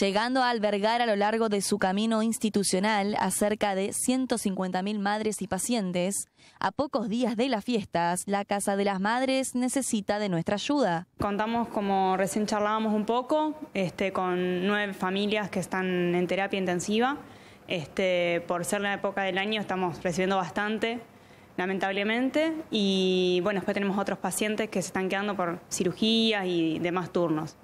llegando a albergar a lo largo de su camino institucional a cerca de 150.000 madres y pacientes, a pocos días de las fiestas, la Casa de las Madres necesita de nuestra ayuda. Contamos, como recién charlábamos un poco, este, con nueve familias que están en terapia intensiva. Este, por ser la época del año estamos recibiendo bastante, lamentablemente, y bueno, después tenemos otros pacientes que se están quedando por cirugías y demás turnos.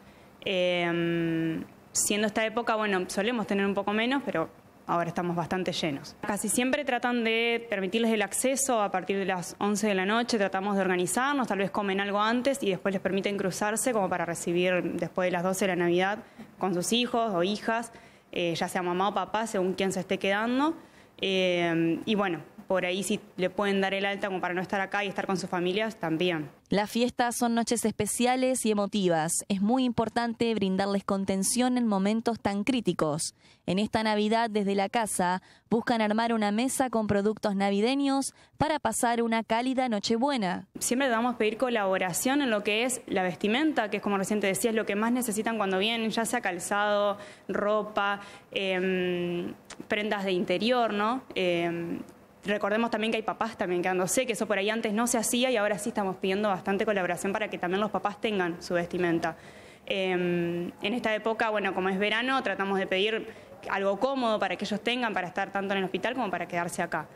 Em, siendo esta época, bueno, solemos tener un poco menos, pero ahora estamos bastante llenos. Casi siempre tratan de permitirles el acceso a partir de las 11 de la noche, tratamos de organizarnos, tal vez comen algo antes y después les permiten cruzarse como para recibir después de las 12 de la Navidad con sus hijos o hijas, eh, ya sea mamá o papá, según quien se esté quedando. Eh, y bueno, por ahí si le pueden dar el alta como para no estar acá y estar con sus familias, también. Las fiestas son noches especiales y emotivas. Es muy importante brindarles contención en momentos tan críticos. En esta Navidad desde la casa buscan armar una mesa con productos navideños para pasar una cálida Nochebuena. Siempre a pedir colaboración en lo que es la vestimenta, que es como recién decías decía, es lo que más necesitan cuando vienen, ya sea calzado, ropa, em, prendas de interior, ¿no? Em, recordemos también que hay papás también quedándose, que eso por ahí antes no se hacía y ahora sí estamos pidiendo bastante colaboración para que también los papás tengan su vestimenta. Em, en esta época, bueno, como es verano, tratamos de pedir algo cómodo para que ellos tengan, para estar tanto en el hospital como para quedarse acá.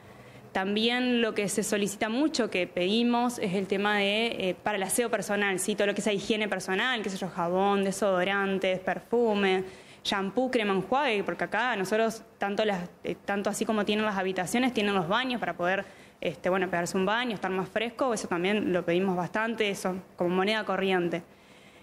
También lo que se solicita mucho, que pedimos, es el tema de, eh, para el aseo personal, ¿sí? todo lo que sea higiene personal, qué sé yo, jabón, desodorantes, perfume shampoo, crema enjuague, porque acá nosotros, tanto, eh, tanto así como tienen las habitaciones, tienen los baños para poder este, bueno, pegarse un baño, estar más fresco, eso también lo pedimos bastante, eso, como moneda corriente.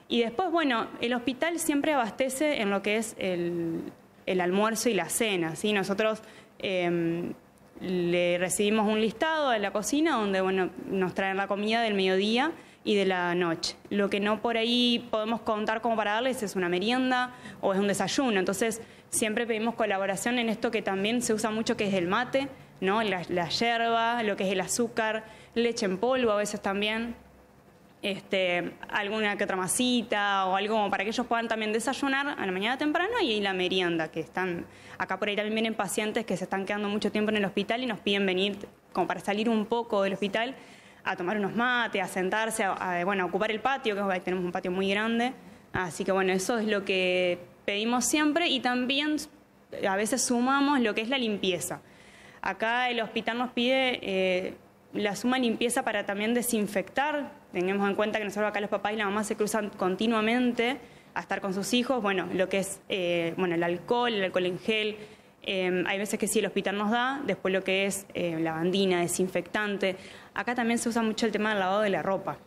Y después, bueno, el hospital siempre abastece en lo que es el, el almuerzo y la cena, Nosotros... Em, le recibimos un listado de la cocina donde bueno, nos traen la comida del mediodía y de la noche. Lo que no por ahí podemos contar como para darles es una merienda o es un desayuno. Entonces, siempre pedimos colaboración en esto que también se usa mucho, que es el mate, ¿no? la, hierba, yerba, lo que es el azúcar, leche en polvo a veces también. Este, alguna que otra masita o algo para que ellos puedan también desayunar a la mañana temprano y la merienda, que están, acá por ahí también vienen pacientes que se están quedando mucho tiempo en el hospital y nos piden venir como para salir un poco del hospital a tomar unos mates, a sentarse, a, bueno, ocupar el patio, que tenemos un patio muy grande. Así que bueno, eso es lo que pedimos siempre y también a veces sumamos lo que es la limpieza. Acá el hospital nos pide eh, la suma limpieza para también desinfectar. Tenemos en cuenta que nosotros acá los papás y la mamá se cruzan continuamente a estar con sus hijos. Bueno, lo que es eh, bueno, el alcohol, el alcohol en gel, Em, hay veces que sí, el hospital nos da, después lo que es eh, lavandina, desinfectante. Acá también se usa mucho el tema del lavado de la ropa.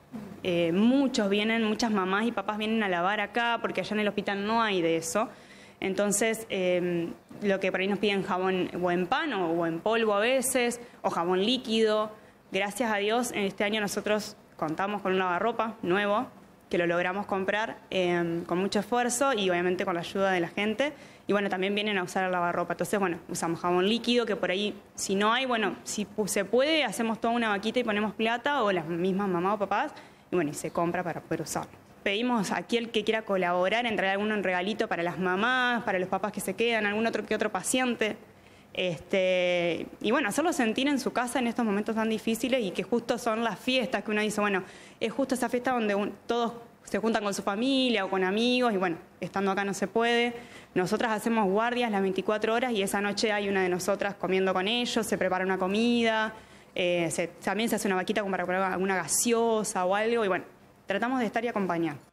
Eh, muchos vienen, muchas mamás y papás vienen a lavar acá porque allá en el hospital no hay de eso. Entonces, em, lo que por ahí nos piden jabón o en pan o, en polvo a veces, o jabón líquido. Gracias a Dios, en este año nosotros contamos con un lavarropa nuevo, que lo logramos comprar em, con mucho esfuerzo y obviamente con la ayuda de la gente. Y bueno, también vienen a usar el lavarropa. Entonces, bueno, usamos jabón líquido, que por ahí, si no hay, bueno, si se puede, hacemos toda una vaquita y ponemos plata o las mismas mamás o papás. Y bueno, y se compra para poder usarlo. Pedimos a el que quiera colaborar, entrar algún regalito para las mamás, para los papás que se quedan, algún otro que otro paciente. Este, y bueno, hacerlo sentir en su casa en estos momentos tan difíciles y que justo son las fiestas que uno dice, bueno, es justo esa fiesta donde todos se juntan con su familia o con amigos y bueno, estando acá no se puede. Nosotras hacemos guardias las 24 horas y esa noche hay una de nosotras comiendo con ellos, se prepara una comida, eh, también se hace una vaquita como para alguna gaseosa o algo y bueno, tratamos de estar y acompañar.